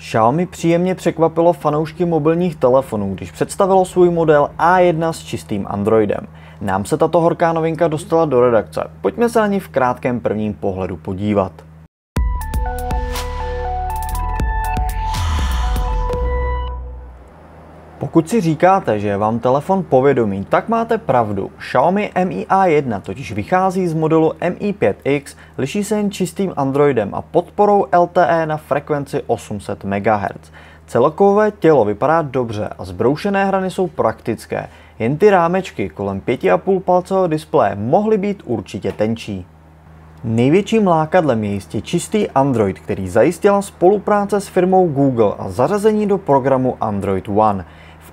Xiaomi příjemně překvapilo fanoušky mobilních telefonů, když představilo svůj model A1 s čistým Androidem. Nám se tato horká novinka dostala do redakce, pojďme se na ní v krátkém prvním pohledu podívat. Pokud si říkáte, že vám telefon povědomí, tak máte pravdu. Xiaomi Mi A1 totiž vychází z modelu Mi 5X, liší se jen čistým Androidem a podporou LTE na frekvenci 800 MHz. Celkové tělo vypadá dobře a zbroušené hrany jsou praktické, jen ty rámečky kolem 5,5 palcového displeje mohly být určitě tenčí. Největším lákadlem je jistě čistý Android, který zajistila spolupráce s firmou Google a zařazení do programu Android One.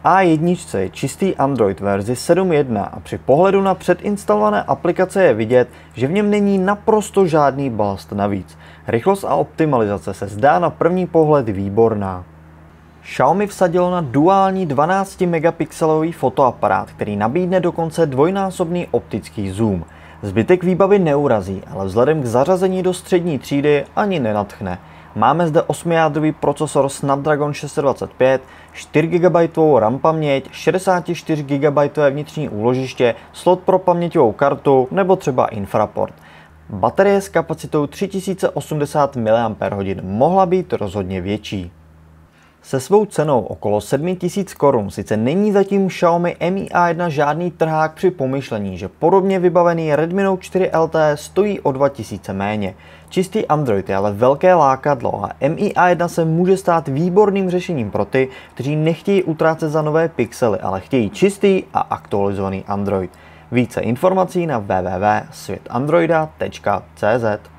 A1 je čistý Android verzi 7.1 a při pohledu na předinstalované aplikace je vidět, že v něm není naprosto žádný balast navíc. Rychlost a optimalizace se zdá na první pohled výborná. Xiaomi vsadil na duální 12 megapixelový fotoaparát, který nabídne dokonce dvojnásobný optický zoom. Zbytek výbavy neurazí, ale vzhledem k zařazení do střední třídy ani nenatchne. Máme zde 8-jádrový procesor Snapdragon 625, 4 GB RAM paměť, 64 GB vnitřní úložiště, slot pro paměťovou kartu nebo třeba infraport. Baterie s kapacitou 3080 mAh mohla být rozhodně větší. Se svou cenou okolo 7000 korun sice není zatím Xiaomi Mi A1 žádný trhák při pomyšlení, že podobně vybavený Redmi Note 4 LTE stojí o 2000 méně. Čistý Android je ale velké lákadlo a Mi A1 se může stát výborným řešením pro ty, kteří nechtějí utrácet za nové pixely, ale chtějí čistý a aktualizovaný Android. Více informací na www.světandroida.cz